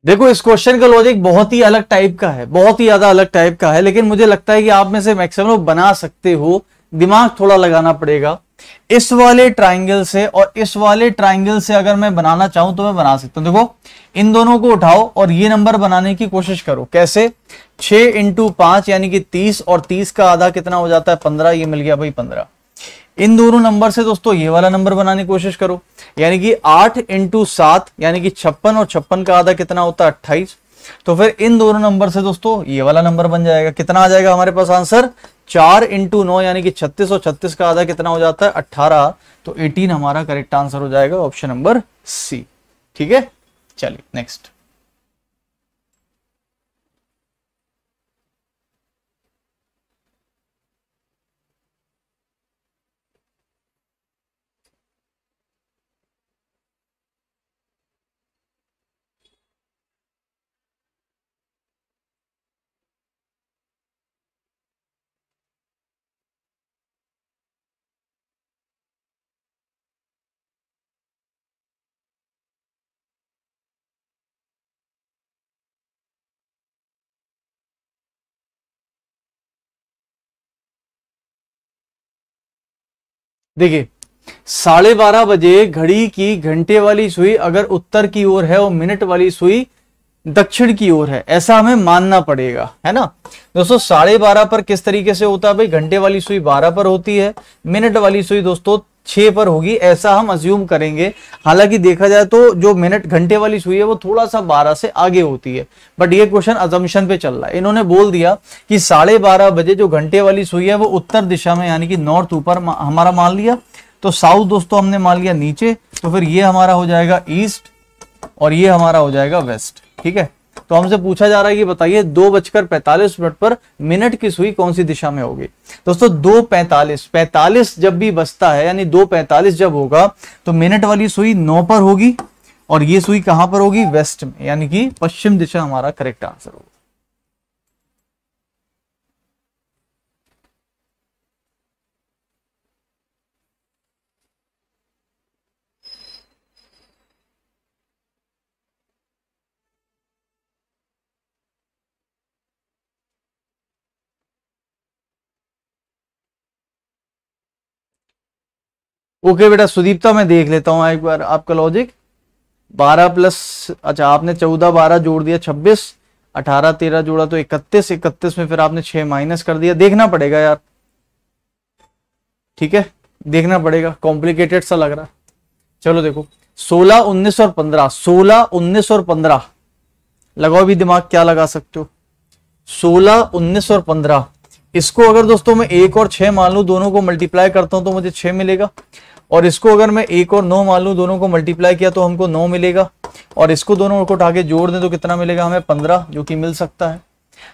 देखो इस क्वेश्चन का लॉजिक बहुत ही अलग टाइप का है बहुत ही ज्यादा अलग टाइप का है लेकिन मुझे लगता है कि आप में से मैक्सिमम लोग बना सकते हो दिमाग थोड़ा लगाना पड़ेगा इस वाले ट्राइंगल से और इस वाले ट्राइंगल से अगर मैं बनाना चाहूं तो मैं बना सकता हूं देखो इन दोनों को उठाओ और ये नंबर बनाने की कोशिश करो कैसे छह इंटू पांच यानी कि तीस और तीस का आधा कितना हो जाता है पंद्रह ये मिल गया भाई पंद्रह इन दोनों नंबर से दोस्तों ये वाला नंबर बनाने की कोशिश करो यानी कि आठ इंटू सात यानी कि छप्पन और छप्पन का आधा कितना होता है अट्ठाईस तो फिर इन दोनों नंबर से दोस्तों ये वाला नंबर बन जाएगा कितना आ जाएगा हमारे पास आंसर चार इंटू नौ यानी कि छत्तीस और छत्तीस का आधा कितना हो जाता है अट्ठारह तो एटीन हमारा करेक्ट आंसर हो जाएगा ऑप्शन नंबर सी ठीक है चलिए नेक्स्ट देखिए साढ़े बारह बजे घड़ी की घंटे वाली सुई अगर उत्तर की ओर है और मिनट वाली सुई दक्षिण की ओर है ऐसा हमें मानना पड़ेगा है ना दोस्तों साढ़े बारह पर किस तरीके से होता है भाई घंटे वाली सुई बारह पर होती है मिनट वाली सुई दोस्तों छः पर होगी ऐसा हम अज्यूम करेंगे हालांकि देखा जाए तो जो मिनट घंटे वाली सुई है वो थोड़ा सा बारह से आगे होती है बट ये क्वेश्चन अजम्पन पे चल रहा है इन्होंने बोल दिया कि साढ़े बारह बजे जो घंटे वाली सुई है वो उत्तर दिशा में यानी कि नॉर्थ ऊपर हमारा मान लिया तो साउथ दोस्तों हमने मान लिया नीचे तो फिर ये हमारा हो जाएगा ईस्ट और ये हमारा हो जाएगा वेस्ट ठीक है तो हमसे पूछा जा रहा है कि बताइए दो बजकर पैंतालीस मिनट पर मिनट की सुई कौन सी दिशा में होगी दोस्तों दो पैंतालीस पैंतालीस जब भी बचता है यानी दो पैंतालीस जब होगा तो मिनट वाली सुई नौ पर होगी और ये सुई कहां पर होगी वेस्ट में यानी कि पश्चिम दिशा हमारा करेक्ट आंसर होगा ओके बेटा सुदीपता मैं देख लेता हूं एक बार आपका लॉजिक बारह प्लस अच्छा आपने चौदह बारह जोड़ दिया छब्बीस अठारह तेरह जोड़ा तो इकतीस इकतीस में फिर आपने छह माइनस कर दिया देखना पड़ेगा यार ठीक है देखना पड़ेगा कॉम्प्लिकेटेड सा लग रहा है चलो देखो सोलह उन्नीस और पंद्रह सोलह उन्नीस और पंद्रह लगाओ भी दिमाग क्या लगा सकते हो सोलह उन्नीस और पंद्रह इसको अगर दोस्तों मैं एक और छह मान लू दोनों को मल्टीप्लाई करता हूं तो मुझे छह मिलेगा और इसको अगर मैं एक और नौ मान लूँ दोनों को मल्टीप्लाई किया तो हमको नौ मिलेगा और इसको दोनों को उठा के जोड़ दें तो कितना मिलेगा हमें पंद्रह जो कि मिल सकता है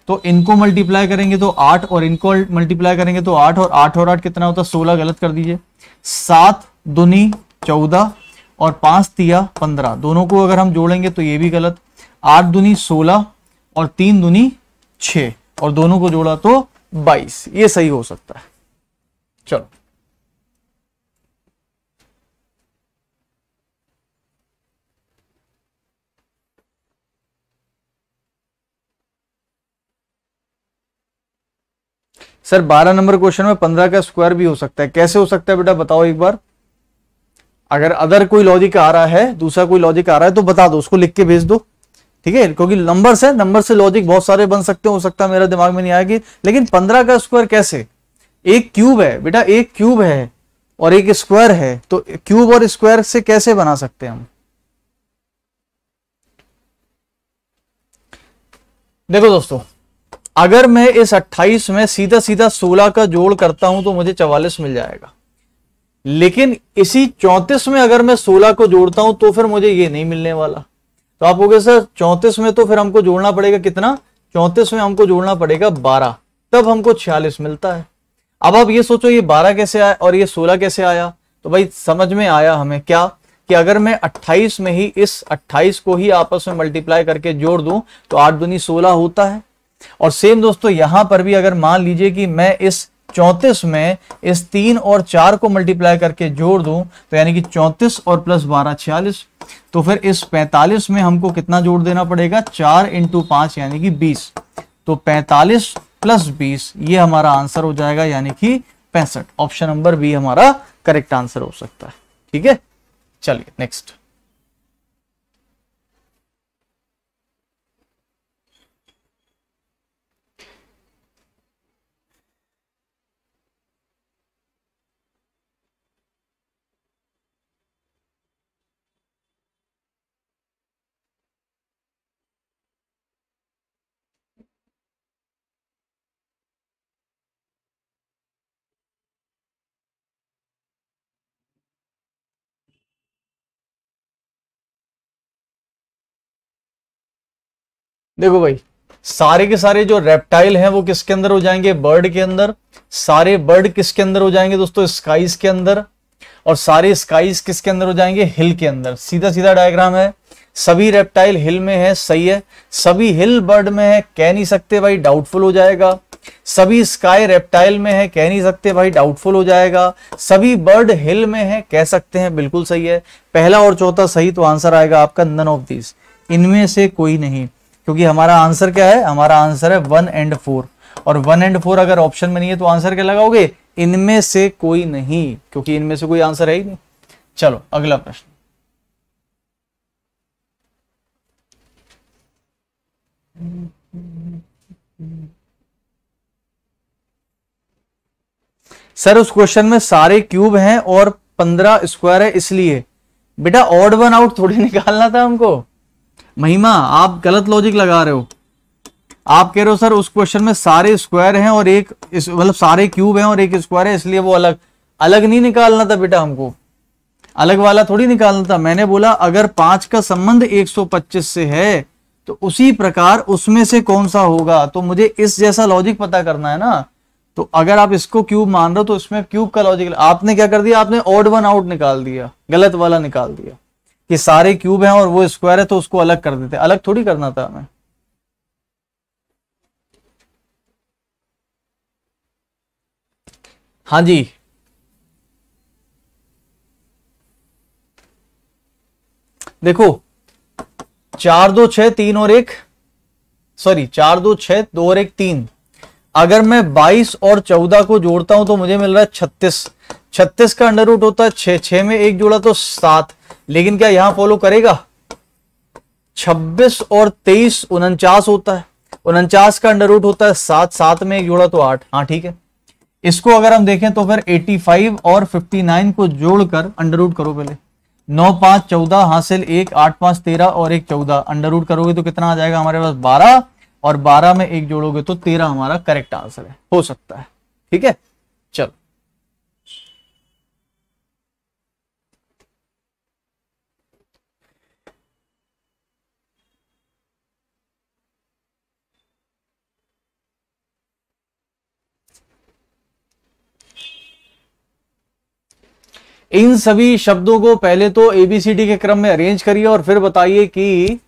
तो इनको मल्टीप्लाई करेंगे तो आठ और इनको मल्टीप्लाई करेंगे तो आठ और आठ और आठ कितना होता है सोलह गलत कर दीजिए सात दुनी चौदह और पांच तिया पंद्रह दोनों को अगर हम जोड़ेंगे तो ये भी गलत आठ दुनी सोलह और तीन दुनी छ और दोनों को जोड़ा तो बाईस ये सही हो सकता है चलो सर 12 नंबर क्वेश्चन में 15 का स्क्वायर भी हो सकता है कैसे हो सकता है बेटा बताओ एक बार अगर अदर कोई लॉजिक आ रहा है दूसरा कोई लॉजिक आ रहा है तो बता दो उसको लिख के भेज दो ठीक है क्योंकि नंबर्स है नंबर से लॉजिक बहुत सारे बन सकते हो सकता है मेरा दिमाग में नहीं आएगी लेकिन पंद्रह का स्क्वायर कैसे एक क्यूब है बेटा एक क्यूब है और एक स्क्वायर है तो क्यूब और स्क्वायर से कैसे बना सकते हैं हम देखो दोस्तों अगर मैं इस 28 में सीधा सीधा 16 का जोड़ करता हूं तो मुझे 44 मिल जाएगा लेकिन इसी 34 में अगर मैं 16 को जोड़ता हूं तो फिर मुझे ये नहीं मिलने वाला तो आप हो सर 34 में तो फिर हमको जोड़ना पड़ेगा कितना चौंतीस में हमको जोड़ना पड़ेगा बारह तब हमको छियालीस मिलता है अब आप ये सोचो ये बारह कैसे आया और ये सोलह कैसे आया तो भाई समझ में आया हमें क्या कि अगर मैं 28 में ही इस 28 को ही आपस में मल्टीप्लाई करके जोड़ दूं तो आठ दुनी सोलह होता है और सेम दोस्तों यहां पर भी अगर मान लीजिए कि मैं इस चौंतीस में इस तीन और चार को मल्टीप्लाई करके जोड़ दूं तो यानी कि चौंतीस और प्लस बारह छियालीस तो फिर इस पैंतालीस में हमको कितना जोड़ देना पड़ेगा चार इंटू पांच यानी कि बीस तो पैंतालीस प्लस बीस ये हमारा आंसर हो जाएगा यानी कि पैंसठ ऑप्शन नंबर बी हमारा करेक्ट आंसर हो सकता है ठीक है चलिए नेक्स्ट देखो भाई सारे के सारे जो रेप्टाइल हैं वो किसके अंदर हो जाएंगे बर्ड के अंदर सारे बर्ड किसके अंदर हो जाएंगे दोस्तों स्काइज के अंदर और सारे स्काइज किसके अंदर हो जाएंगे हिल के अंदर सीधा सीधा डायग्राम है सभी रेप्टाइल हिल में है सही है सभी हिल बर्ड में है कह नहीं सकते भाई डाउटफुल हो जाएगा सभी स्काई रेप्टाइल में है कह नहीं सकते भाई डाउटफुल हो जाएगा सभी बर्ड हिल में है कह सकते हैं बिल्कुल सही है पहला और चौथा सही तो आंसर आएगा आपका नन ऑफ दीज इनमें से कोई नहीं क्योंकि हमारा आंसर क्या है हमारा आंसर है वन एंड फोर और वन एंड फोर अगर ऑप्शन में नहीं है तो आंसर क्या लगाओगे इनमें से कोई नहीं क्योंकि इनमें से कोई आंसर है ही नहीं चलो अगला प्रश्न सर उस क्वेश्चन में सारे क्यूब हैं और पंद्रह स्क्वायर है इसलिए बेटा ऑड वन आउट थोड़ी निकालना था हमको महिमा आप गलत लॉजिक लगा रहे हो आप कह रहे हो सर उस क्वेश्चन में सारे स्क्वायर हैं और एक मतलब सारे क्यूब हैं और एक स्क्वायर है इसलिए वो अलग अलग नहीं निकालना था बेटा हमको अलग वाला थोड़ी निकालना था मैंने बोला अगर पांच का संबंध 125 से है तो उसी प्रकार उसमें से कौन सा होगा तो मुझे इस जैसा लॉजिक पता करना है ना तो अगर आप इसको क्यूब मान रहे हो तो इसमें क्यूब का लॉजिक आपने क्या कर दिया आपने ऑड वन आउट निकाल दिया गलत वाला निकाल दिया कि सारे क्यूब हैं और वो स्क्वायर है तो उसको अलग कर देते अलग थोड़ी करना था हमें हाँ जी देखो चार दो छह तीन और एक सॉरी चार दो छह दो और एक तीन अगर मैं बाईस और चौदह को जोड़ता हूं तो मुझे मिल रहा है छत्तीस छत्तीस का अंडर रूट होता है छ छह में एक जोड़ा तो सात लेकिन क्या यहां फॉलो करेगा 26 और तेईस उनचास होता है उनचास का अंडर रूट होता है सात सात में एक जोड़ा तो आठ हाँ ठीक है इसको अगर हम देखें तो फिर 85 और 59 को जोड़कर अंडर रूट करो पहले नौ पांच चौदह हासिल एक आठ पांच तेरह और एक चौदह अंडर रूट करोगे तो कितना आ जाएगा हमारे पास बारह और बारह में एक जोड़ोगे तो तेरह हमारा करेक्ट आंसर है हो सकता है ठीक है इन सभी शब्दों को पहले तो एबीसीडी के क्रम में अरेंज करिए और फिर बताइए कि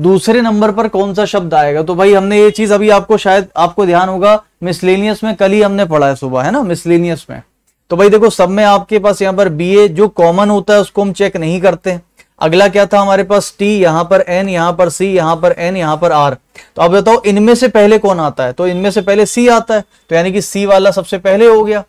दूसरे नंबर पर कौन सा शब्द आएगा तो भाई हमने ये चीज अभी आपको शायद आपको ध्यान होगा मिसलेनियस में कल ही हमने पढ़ा है सुबह है ना मिसलेनियस में तो भाई देखो सब में आपके पास यहां पर बी ए जो कॉमन होता है उसको हम चेक नहीं करते अगला क्या था हमारे पास टी यहां पर एन यहां पर सी यहां पर एन यहां पर आर तो अब बताओ इनमें से पहले कौन आता है तो इनमें से पहले सी आता है तो यानी कि सी वाला सबसे पहले हो गया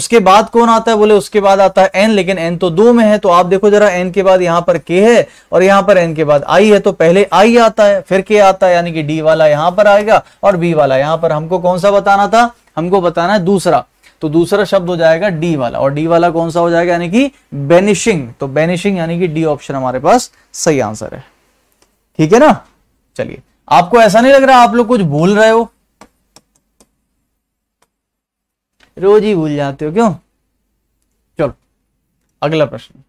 उसके बाद कौन आता है बोले उसके बाद आता है एन लेकिन एन तो दो में है तो आप देखो जरा एन के बाद यहां पर के है और यहां पर एन के बाद आई है तो पहले आई आता है फिर के आता है यानी कि डी वाला यहां पर आएगा और बी वाला यहां पर हमको कौन सा बताना था हमको बताना है दूसरा तो दूसरा शब्द हो जाएगा डी वाला और डी वाला कौन सा हो जाएगा यानी कि बेनिशिंग तो बेनिशिंग यानी कि डी ऑप्शन हमारे पास सही आंसर है ठीक है ना चलिए आपको ऐसा नहीं लग रहा आप लोग कुछ भूल रहे हो रोज ही भूल जाते हो क्यों चलो अगला प्रश्न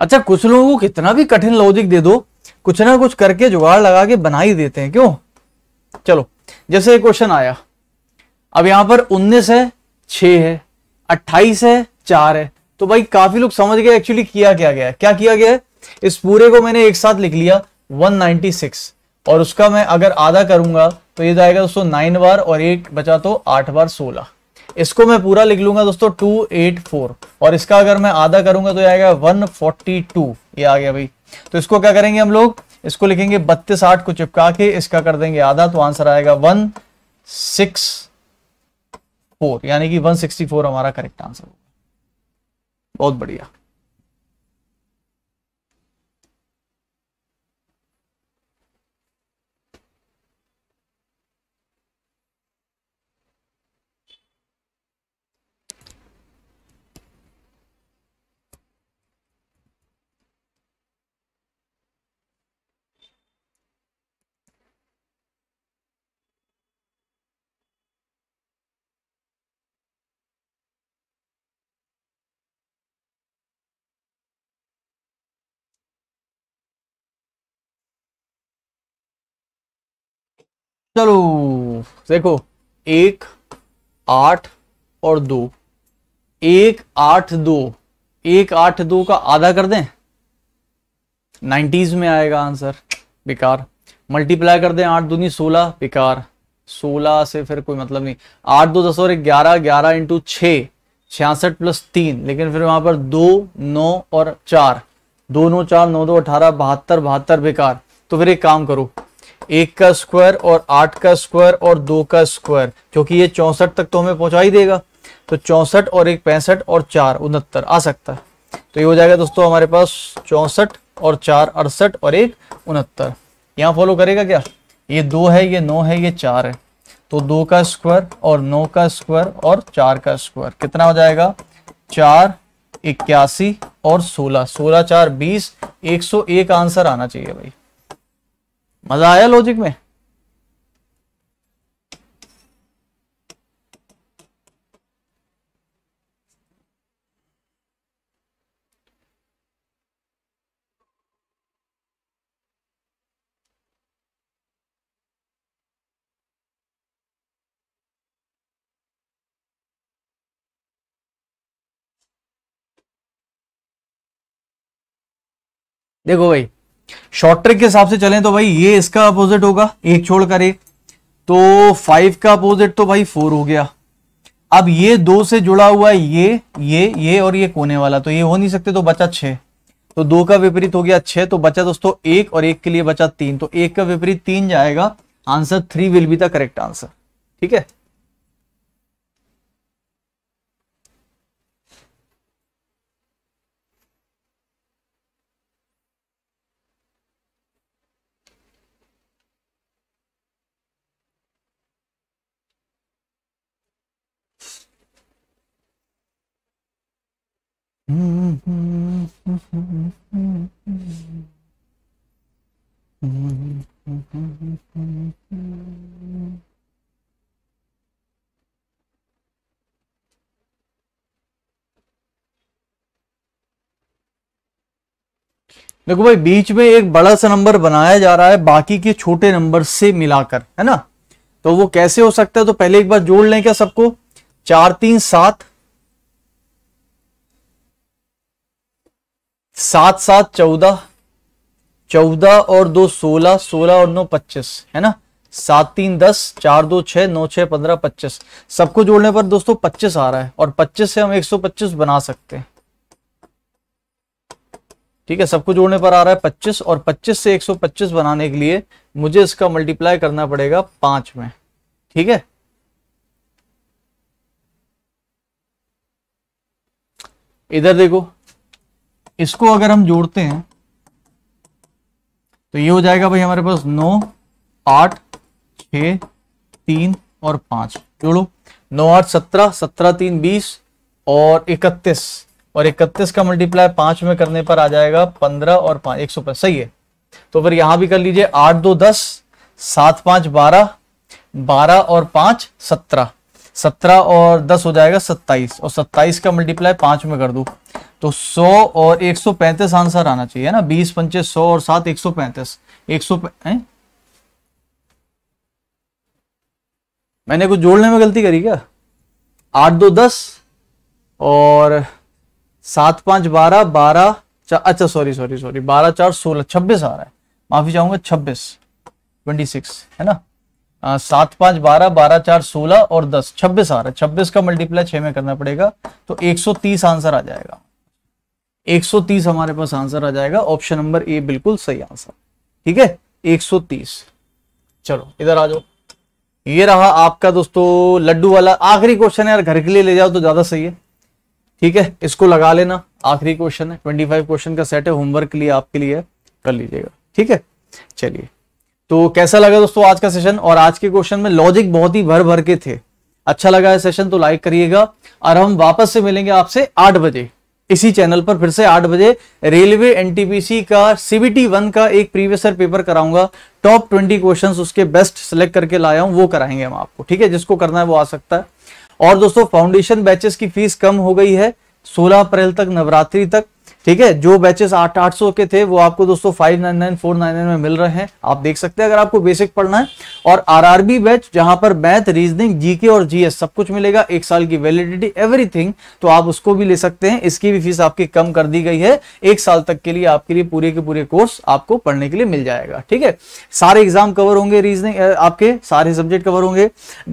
अच्छा कुछ लोगों को कितना भी कठिन लॉजिक दे दो कुछ ना कुछ करके जुगाड़ लगा के बना ही देते हैं क्यों चलो जैसे क्वेश्चन आया अब यहां पर उन्नीस है छ है अट्ठाईस है चार है तो भाई काफी लोग समझ गए एक्चुअली किया क्या गया है क्या किया गया है इस पूरे को मैंने एक साथ लिख लिया 196 और उसका मैं अगर आधा करूंगा तो ये जाएगा दोस्तों नाइन बार और एक बचा तो आठ बार सोलह इसको मैं पूरा लिख लूंगा दोस्तों टू एट फोर और इसका अगर मैं आधा करूंगा तो आएगा वन फोर्टी टू ये आ गया भाई तो इसको क्या करेंगे हम लोग इसको लिखेंगे बत्तीस आठ को चिपका के इसका कर देंगे आधा तो आंसर आएगा वन सिक्स फोर यानी कि वन सिक्सटी फोर हमारा करेक्ट आंसर होगा बहुत बढ़िया चलो देखो एक आठ और दो एक आठ दो एक आठ दो का आधा कर दें नाइन्टीज में आएगा आंसर बेकार मल्टीप्लाई कर दें आठ दूनी सोलह बेकार सोलह से फिर कोई मतलब नहीं आठ दो दस और ग्यारह ग्यारह इंटू छ छियासठ प्लस तीन लेकिन फिर वहां पर दो नौ और चार दो नौ चार नौ दो अठारह बहत्तर बहत्तर बेकार तो फिर एक काम करो एक का स्क्वायर और आठ का स्क्वायर और दो का स्क्वायर क्योंकि ये चौंसठ तक तो हमें पहुंचा ही देगा तो चौंसठ और एक पैंसठ और चार उनहत्तर आ सकता है तो ये हो जाएगा दोस्तों हमारे पास चौंसठ और चार अड़सठ और एक उनहत्तर यहाँ फॉलो करेगा क्या ये दो है ये नौ है ये चार है तो दो का स्क्वायर और नौ का स्क्वायर और चार का स्क्वायर कितना हो जाएगा चार इक्यासी और सोलह सोलह चार बीस एक सौ एक आंसर आना चाहिए भाई मजा आया लॉजिक में देखो भाई शॉर्ट ट्रिक के हिसाब से चलें तो भाई ये इसका अपोजिट होगा एक छोड़कर एक तो फाइव का अपोजिट तो भाई फोर हो गया अब ये दो से जुड़ा हुआ ये ये ये और ये कोने वाला तो ये हो नहीं सकते तो बचा छह तो दो का विपरीत हो गया छह तो बचा दोस्तों एक और एक के लिए बचा तीन तो एक का विपरीत तीन जाएगा answer three will be the correct answer ठीक है देखो भाई बीच में एक बड़ा सा नंबर बनाया जा रहा है बाकी के छोटे नंबर से मिलाकर है ना तो वो कैसे हो सकता है तो पहले एक बार जोड़ लें क्या सबको चार तीन सात सात सात चौदह चौदह और दो सोलह सोलह और नौ पच्चीस है ना सात तीन दस चार दो छह नौ छह पंद्रह पच्चीस सबको जोड़ने पर दोस्तों पच्चीस आ रहा है और पच्चीस से हम एक सौ पच्चीस बना सकते हैं ठीक है सबको जोड़ने पर आ रहा है पच्चीस और पच्चीस से एक सौ पच्चीस बनाने के लिए मुझे इसका मल्टीप्लाई करना पड़ेगा पांच में ठीक है इधर देखो इसको अगर हम जोड़ते हैं तो ये हो जाएगा भाई हमारे पास नौ आठ छ तीन और पांच जोड़ो नौ आठ सत्रह सत्रह तीन बीस और इकतीस और इकतीस का मल्टीप्लाई पांच में करने पर आ जाएगा पंद्रह और पांच एक सौ पांच सही है तो फिर यहां भी कर लीजिए आठ दो दस सात पांच बारह बारह और पांच सत्रह सत्रह और दस हो जाएगा सत्ताईस और सत्ताईस का मल्टीप्लाई पांच में कर दो तो सौ और एक सौ पैंतीस आंसर आना चाहिए ना बीस पंचे सौ और सात एक सौ पैंतीस एक सौ मैंने कुछ जोड़ने में गलती करी क्या आठ दो दस और सात पांच बारह बारह अच्छा सॉरी सॉरी सॉरी बारह चार सोलह छब्बीस आ रहा है माफी चाहूंगा छब्बीस ट्वेंटी सिक्स है ना हाँ, सात पांच बारह बारह चार सोलह और दस छब्बीस आ रहा है छब्बीस का मल्टीप्लाई छह में करना पड़ेगा तो एक सौ तीस आंसर आ जाएगा एक सौ तीस हमारे पास आंसर आ जाएगा ऑप्शन नंबर ए बिल्कुल सही आंसर ठीक है एक सौ तीस चलो इधर आ जाओ ये रहा आपका दोस्तों लड्डू वाला आखिरी क्वेश्चन है यार घर के लिए ले जाओ तो ज्यादा सही है ठीक है इसको लगा लेना आखिरी क्वेश्चन है ट्वेंटी फाइव क्वेश्चन का सेट है होमवर्क के लिए आपके लिए कर लीजिएगा ठीक है चलिए तो कैसा लगा दोस्तों आज का सेशन और आज के क्वेश्चन में लॉजिक बहुत ही भर भर के थे अच्छा लगा है सेशन तो लाइक करिएगा और हम वापस से मिलेंगे आपसे आठ बजे इसी चैनल पर फिर से आठ बजे रेलवे एनटीपीसी का सीबीटी वन का एक प्रीवियसर पेपर कराऊंगा टॉप ट्वेंटी क्वेश्चंस उसके बेस्ट सिलेक्ट करके लाया हूं वो कराएंगे हम आपको ठीक है जिसको करना है वो आ सकता है और दोस्तों फाउंडेशन बैचेस की फीस कम हो गई है सोलह अप्रैल तक नवरात्रि तक ठीक है जो बैचेस आठ आठ सौ के थे वो आपको दोस्तों five nine nine four nine nine में मिल रहे हैं आप देख सकते हैं अगर आपको बेसिक पढ़ना है और आरआरबी बैच जहां पर मैथ रीजनिंग जीके और जीएस सब कुछ मिलेगा एक साल की वैलिडिटी एवरीथिंग तो आप उसको भी ले सकते हैं इसकी भी फीस आपकी कम कर दी गई है एक साल तक के लिए आपके लिए पूरे के पूरे कोर्स आपको पढ़ने के लिए मिल जाएगा ठीक है सारे एग्जाम कवर होंगे रीजनिंग आपके सारे सब्जेक्ट कवर होंगे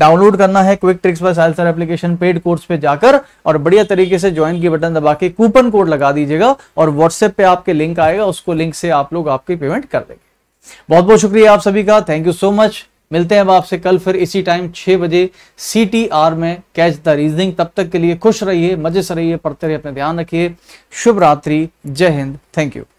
डाउनलोड करना है क्विक ट्रिक्स पर साइल एप्लीकेशन पेड कोर्स पे जाकर और बढ़िया तरीके से ज्वाइन की बटन दबा के कूपन कोड लगा दीजिएगा और व्हाट्सएप पे आपके लिंक आएगा उसको लिंक से आप लोग आपकी पेमेंट कर देंगे बहुत बहुत शुक्रिया आप सभी का थैंक यू सो मच मिलते हैं अब आपसे कल फिर इसी टाइम छह बजे सी में कैच द रीजनिंग तब तक के लिए खुश रहिए मजे से रहिए पढ़ते रहिए अपना ध्यान रखिए शुभ रात्रि जय हिंद थैंक यू